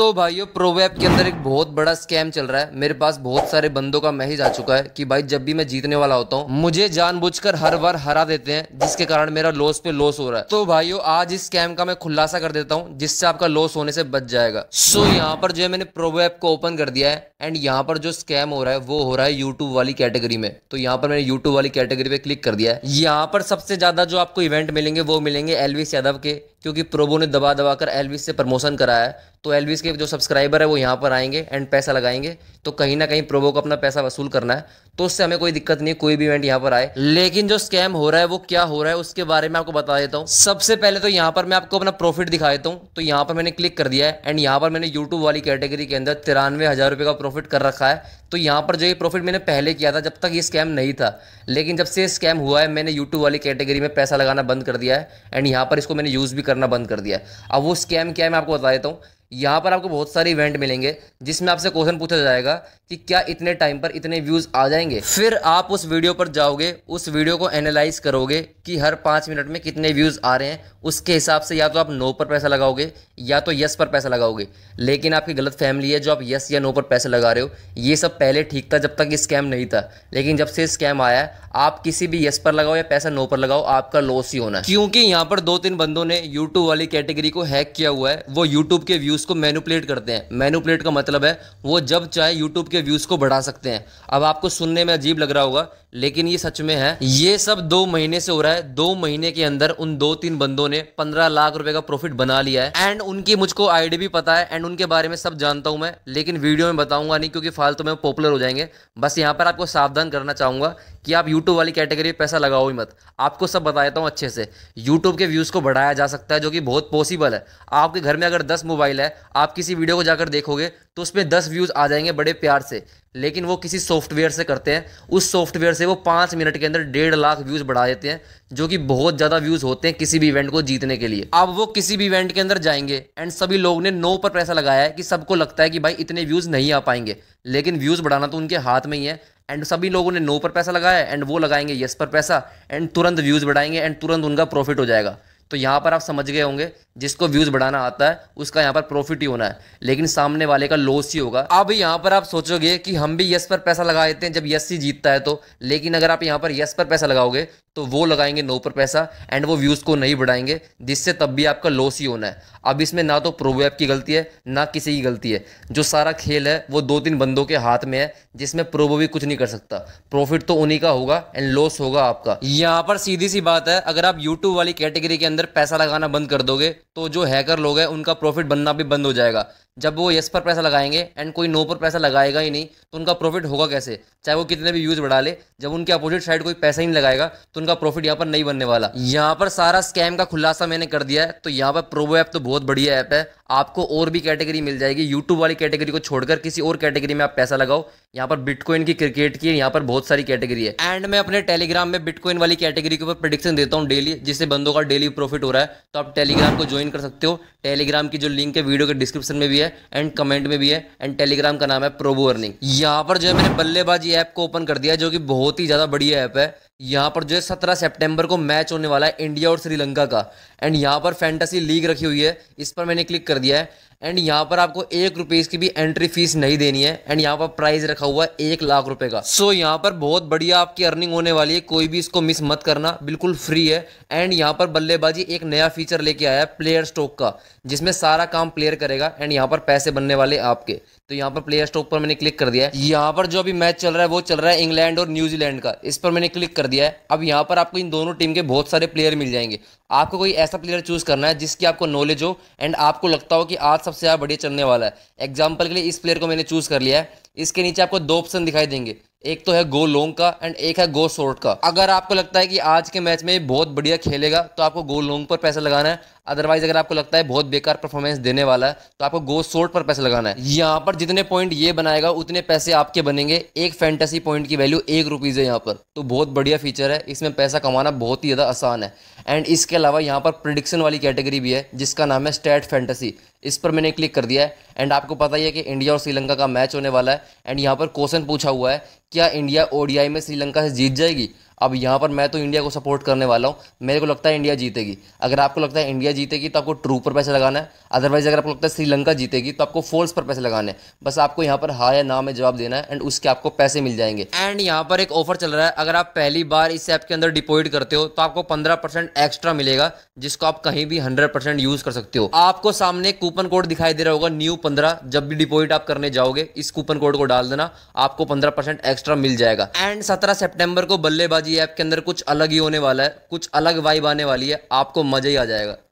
सो so भाइयों प्रोवेब के अंदर एक बहुत बड़ा स्कैम चल रहा है मेरे पास बहुत सारे बंदों का मैसेज आ चुका है कि भाई जब भी मैं जीतने वाला होता हूँ मुझे जानबूझकर हर बार हरा देते हैं जिसके कारण मेरा लॉस पे लॉस हो रहा है तो भाइयों आज इस स्कैम का मैं खुलासा कर देता हूँ जिससे आपका लॉस होने से बच जाएगा सो so, यहाँ पर जो है मैंने प्रोवेब को ओपन कर दिया है एंड यहाँ पर जो स्कैम हो रहा है वो हो रहा है यूट्यूब वाली कैटेगरी में तो यहाँ पर मैंने यूट्यूब वाली कैटेगरी पे क्लिक कर दिया है यहाँ पर सबसे ज्यादा जो आपको इवेंट मिलेंगे वो मिलेंगे एलविस यादव के क्योंकि प्रोबो ने दबा दबा कर एलविस से प्रमोशन कराया है तो एलविस के जो सब्सक्राइबर है वो यहाँ पर आएंगे एंड पैसा लगाएंगे तो कहीं ना कहीं प्रोबो को अपना पैसा वसूल करना है तो उससे हमें कोई दिक्कत नहीं कोई भी इवेंट यहाँ पर आए लेकिन जो स्कैम हो रहा है वो क्या हो रहा है उसके बारे में आपको बता देता हूँ सबसे पहले तो यहाँ पर मैं आपको अपना प्रॉफिट दिखा देता हूँ तो यहाँ पर मैंने क्लिक कर दिया है एंड यहाँ पर मैंने यूट्यूब वाली कैटेगरी के अंदर तिरानवे हज़ार रुपये का प्रॉफिट कर रखा है तो यहाँ पर जो ये प्रॉफिट मैंने पहले किया था जब तक ये स्कैम नहीं था लेकिन जब से स्कैम हुआ है मैंने यूट्यूब वाली कैटेगरी में पैसा लगाना बंद कर दिया है एंड यहाँ पर इसको मैंने यूज़ भी करना बंद कर दिया है अब वो स्कैम क्या है मैं आपको बता देता हूँ यहाँ पर आपको बहुत सारे इवेंट मिलेंगे जिसमें आपसे क्वेश्चन पूछा जाएगा कि क्या इतने टाइम पर इतने व्यूज़ आ जाएंगे फिर आप उस वीडियो पर जाओगे उस वीडियो को एनालाइज करोगे कि हर पाँच मिनट में कितने व्यूज़ आ रहे हैं उसके हिसाब से या तो आप नो पर पैसा लगाओगे या तो यस पर पैसा लगाओगे लेकिन आपकी गलत फैमिली है जो आप यस या नो पर पैसा लगा रहे हो ये सब पहले ठीक था जब तक ये स्कैम नहीं था लेकिन जब से स्कैम आया आप किसी भी यस पर लगाओ या पैसा नो पर लगाओ आपका लॉस ही होना क्योंकि यहाँ पर दो तीन बंदों ने यूट्यूब वाली कैटेगरी को हैक किया हुआ है वो यूट्यूब के व्यूज़ व्यूज़ को मैनुपलेट करते हैं मैनुपलेट का मतलब है वो जब चाहे यूट्यूब के व्यूज़ को बढ़ा सकते हैं अब आपको सुनने में अजीब लग रहा होगा लेकिन ये सच में है ये सब दो महीने से हो रहा है दो महीने के अंदर उन दो तीन बंदों ने पंद्रह लाख रुपए का प्रॉफिट बना लिया है एंड उनकी मुझको आईडी भी पता है एंड उनके बारे में सब जानता हूं मैं लेकिन वीडियो में बताऊंगा नहीं क्योंकि फालतू में पॉपुलर हो जाएंगे बस यहाँ पर आपको सावधान करना चाहूंगा कि आप यूट्यूब वाली कैटेगरी में पैसा लगाओ ही मत आपको सब बता देता हूँ अच्छे से यूट्यूब के व्यूज़ को बढ़ाया जा सकता है जो कि बहुत पॉसिबल है आपके घर में अगर दस मोबाइल है आप किसी वीडियो को जाकर देखोगे तो उसमें दस व्यूज़ आ जाएंगे बड़े प्यार से लेकिन वो किसी सॉफ्टवेयर से करते हैं उस सॉफ्टवेयर से वो पाँच मिनट के अंदर डेढ़ लाख व्यूज़ बढ़ा देते हैं जो कि बहुत ज़्यादा व्यूज़ होते हैं किसी भी इवेंट को जीतने के लिए अब वो किसी भी इवेंट के अंदर जाएंगे एंड सभी लोग ने नो पर पैसा लगाया है कि सबको लगता है कि भाई इतने व्यूज़ नहीं आ पाएंगे लेकिन व्यूज़ बढ़ाना तो उनके हाथ में ही है एंड सभी लोगों ने नो पर पैसा लगाया एंड वो लगाएंगे यस पर पैसा एंड तुरंत व्यूज़ बढ़ाएंगे एंड तुरंत उनका प्रॉफिट हो जाएगा तो यहाँ पर आप समझ गए होंगे जिसको व्यूज़ बढ़ाना आता है उसका यहाँ पर प्रॉफिट ही होना है लेकिन सामने वाले का लॉस ही होगा अब यहाँ पर आप सोचोगे कि हम भी यस पर पैसा लगा देते हैं जब यस ही जीतता है तो लेकिन अगर आप यहाँ पर यस पर पैसा लगाओगे तो वो लगाएंगे नो पर पैसा एंड वो व्यूज़ को नहीं बढ़ाएंगे जिससे तब भी आपका लॉस ही होना है अब इसमें ना तो प्रोवैप की गलती है ना किसी की गलती है जो सारा खेल है वो दो तीन बंदों के हाथ में है जिसमें प्रोबो भी कुछ नहीं कर सकता प्रॉफिट तो उन्हीं का होगा एंड लॉस होगा आपका यहाँ पर सीधी सी बात है अगर आप यूट्यूब वाली कैटेगरी के अंदर पैसा लगाना बंद कर दोगे तो जो हैकर लोग हैं उनका प्रॉफिट बनना भी बंद हो जाएगा जब वो यस पर पैसा लगाएंगे एंड कोई नो पर पैसा लगाएगा ही नहीं तो उनका प्रॉफिट होगा कैसे चाहे वो कितने भी यूज बढ़ा ले जब उनके अपोजिट साइड कोई पैसा ही नहीं लगाएगा तो उनका प्रॉफिट यहाँ पर नहीं बनने वाला यहाँ पर सारा स्कैम का खुलासा मैंने कर दिया है तो यहाँ पर प्रोवो ऐप तो बहुत बढ़िया ऐप है आपको और भी कैटेगरी मिल जाएगी यूट्यूब वाली कैटेगरी को छोड़कर किसी और कैटेगरी में आप पैसा लगाओ यहाँ पर बिटकॉइन की क्रिकेट की यहाँ पर बहुत सारी कैटेगरी है एंड मैं अपने टेलीग्राम में बिटकॉइन वाली कैटेगरी के ऊपर प्रडिक्शन देता हूँ डेली जिससे बंदों का डेली प्रॉफिट हो रहा है तो आप टेलीग्राम को ज्वाइन कर सकते हो टेलीग्राम की जो लिंक है वीडियो के डिस्क्रिप्शन में भी है एंड कमेंट में भी है एंड टेलीग्राम का नाम है प्रोबो अर्निंग यहाँ पर जो है मैंने बल्लेबाजी ऐप को ओपन कर दिया जो कि बहुत ही ज़्यादा बढ़िया ऐप है यहाँ पर जो है सत्रह सेप्टेम्बर को मैच होने वाला है इंडिया और श्रीलंका का एंड यहाँ पर फैंटेसी लीग रखी हुई है इस पर मैंने क्लिक कर दिया है एंड यहाँ पर आपको एक रुपीज़ की भी एंट्री फीस नहीं देनी है एंड यहाँ पर प्राइस रखा हुआ है एक लाख रुपए का सो so, यहाँ पर बहुत बढ़िया आपकी अर्निंग होने वाली है कोई भी इसको मिस मत करना बिल्कुल फ्री है एंड यहाँ पर बल्लेबाजी एक नया फीचर लेके आया है प्लेयर स्टॉक का जिसमें सारा काम प्लेयर करेगा एंड यहाँ पर पैसे बनने वाले आपके तो यहाँ पर प्लेयर स्टॉक पर मैंने क्लिक कर दिया है यहाँ पर जो अभी मैच चल रहा है वो चल रहा है इंग्लैंड और न्यूजीलैंड का इस पर मैंने क्लिक कर दिया है अब यहाँ पर आपको इन दोनों टीम के बहुत सारे प्लेयर मिल जाएंगे आपको कोई ऐसा प्लेयर चूज़ करना है जिसकी आपको नॉलेज हो एंड आपको लगता हो कि आज सबसे ज़्यादा बढ़िया चलने वाला है एग्जाम्पल के लिए इस प्लेयर को मैंने चूज़ कर लिया है इसके नीचे आपको दो ऑप्शन दिखाई देंगे एक तो है गो लॉन्ग का एंड एक है गो शॉर्ट का अगर आपको लगता है कि आज के मैच में बहुत बढ़िया खेलेगा तो आपको गो लॉन्ग पर पैसा लगाना है अदरवाइज अगर आपको लगता है बहुत बेकार परफॉर्मेंस देने वाला है तो आपको गो शॉर्ट पर पैसा लगाना है यहाँ पर जितने पॉइंट ये बनाएगा उतने पैसे आपके बनेंगे एक फैंटेसी पॉइंट की वैल्यू एक रुपीज़ है यहाँ पर तो बहुत बढ़िया फीचर है इसमें पैसा कमाना बहुत ही ज़्यादा आसान है एंड इसके अलावा यहाँ पर प्रिडिक्शन वाली कैटेगरी भी है जिसका नाम है स्टैट फैंटेसी इस पर मैंने क्लिक कर दिया है एंड आपको पता ही है कि इंडिया और श्रीलंका का मैच होने वाला है एंड यहाँ पर क्वेश्चन पूछा हुआ है क्या इंडिया ओडीआई में श्रीलंका से जीत जाएगी अब यहाँ पर मैं तो इंडिया को सपोर्ट करने वाला हूँ मेरे को लगता है इंडिया जीतेगी अगर आपको लगता है इंडिया जीतेगी तो आपको ट्रू पर पैसे लगाना है अदरवाइज अगर आपको लगता है श्रीलंका जीतेगी तो आपको फोर्स पर पैसे लगाने बस आपको यहाँ पर हाँ या ना में जवाब देना है एंड उसके आपको पैसे मिल जाएंगे एंड यहाँ पर एक ऑफर चल रहा है अगर आप पहली बार इस ऐप के अंदर डिपोजिट करते हो तो आपको पंद्रह एक्स्ट्रा मिलेगा जिसको आप कहीं भी हंड्रेड यूज कर सकते हो आपको सामने कूपन कोड दिखाई दे रहा होगा न्यू पंद्रह जब भी डिपोजिट आप करने जाओगे इस कूपन कोड को डाल देना आपको पंद्रह एक्स्ट्रा मिल जाएगा एंड सत्रह सेप्टेम्बर को बल्लेबाजी ये ऐप के अंदर कुछ अलग ही होने वाला है कुछ अलग वाइब आने वाली है आपको मज़ा ही आ जाएगा